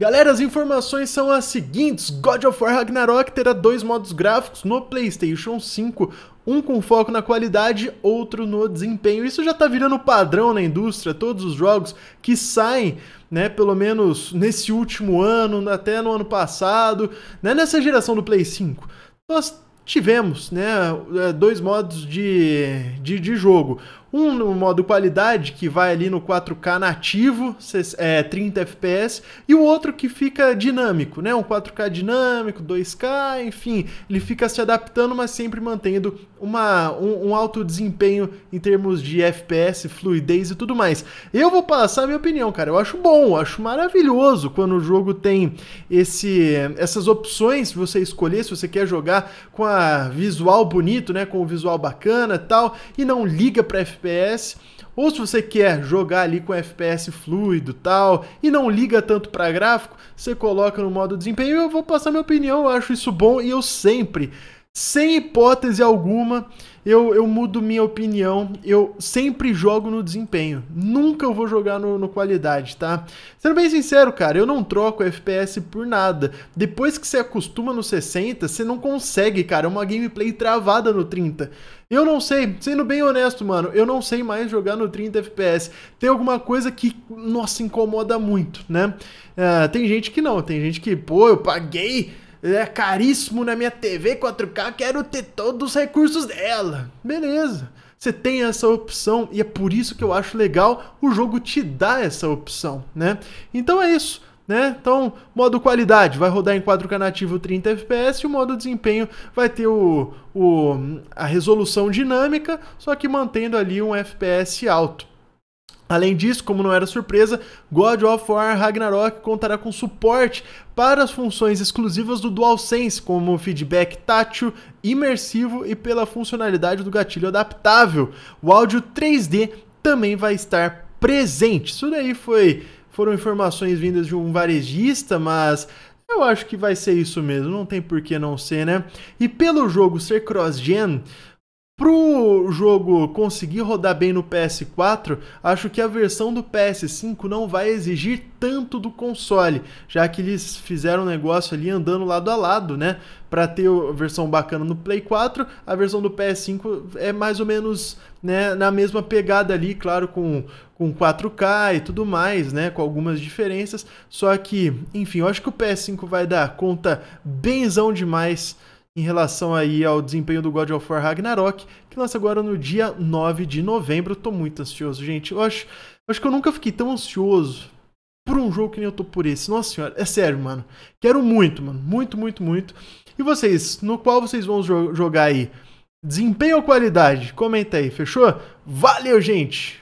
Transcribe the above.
Galera, as informações são as seguintes: God of War Ragnarok terá dois modos gráficos no PlayStation 5, um com foco na qualidade, outro no desempenho. Isso já está virando padrão na indústria, todos os jogos que saem, né, pelo menos nesse último ano, até no ano passado, né, nessa geração do Play 5. Nós tivemos, né, é, dois modos de, de, de jogo um no modo qualidade, que vai ali no 4K nativo, é, 30 FPS, e o outro que fica dinâmico, né? Um 4K dinâmico, 2K, enfim, ele fica se adaptando, mas sempre mantendo uma, um, um alto desempenho em termos de FPS, fluidez e tudo mais. Eu vou passar a minha opinião, cara. Eu acho bom, eu acho maravilhoso quando o jogo tem esse, essas opções você escolher se você quer jogar com a visual bonito, né? Com o visual bacana e tal, e não liga para FPS FPS, ou se você quer jogar ali com FPS fluido tal, e não liga tanto para gráfico, você coloca no modo desempenho. Eu vou passar minha opinião, eu acho isso bom e eu sempre sem hipótese alguma, eu, eu mudo minha opinião. Eu sempre jogo no desempenho. Nunca eu vou jogar no, no, qualidade, tá? Sendo bem sincero, cara, eu não troco FPS por nada. Depois que você acostuma no 60, você não consegue, cara. É uma gameplay travada no 30. Eu não sei, sendo bem honesto, mano, eu não sei mais jogar no 30 FPS. Tem alguma coisa que, nossa, incomoda muito, né? Ah, tem gente que não, tem gente que, pô, eu paguei é caríssimo na minha TV 4K, quero ter todos os recursos dela. Beleza. Você tem essa opção e é por isso que eu acho legal o jogo te dar essa opção, né? Então é isso. Né? Então, modo qualidade vai rodar em 4K nativo 30 FPS e o modo desempenho vai ter o, o, a resolução dinâmica, só que mantendo ali um FPS alto. Além disso, como não era surpresa, God of War Ragnarok contará com suporte para as funções exclusivas do DualSense, como feedback tátil, imersivo e pela funcionalidade do gatilho adaptável. O áudio 3D também vai estar presente. Isso daí foi foram informações vindas de um varejista, mas eu acho que vai ser isso mesmo, não tem por que não ser, né? E pelo jogo ser cross-gen, Pro jogo conseguir rodar bem no PS4, acho que a versão do PS5 não vai exigir tanto do console, já que eles fizeram um negócio ali andando lado a lado, né? Para ter a versão bacana no Play 4, a versão do PS5 é mais ou menos né, na mesma pegada ali, claro, com, com 4K e tudo mais, né? Com algumas diferenças. Só que, enfim, eu acho que o PS5 vai dar conta benzão demais em relação aí ao desempenho do God of War Ragnarok, que lança agora no dia 9 de novembro. Tô muito ansioso, gente. Eu acho, acho que eu nunca fiquei tão ansioso por um jogo que nem eu tô por esse. Nossa senhora, é sério, mano. Quero muito, mano. Muito, muito, muito. E vocês, no qual vocês vão jo jogar aí? Desempenho ou qualidade? Comenta aí, fechou? Valeu, gente!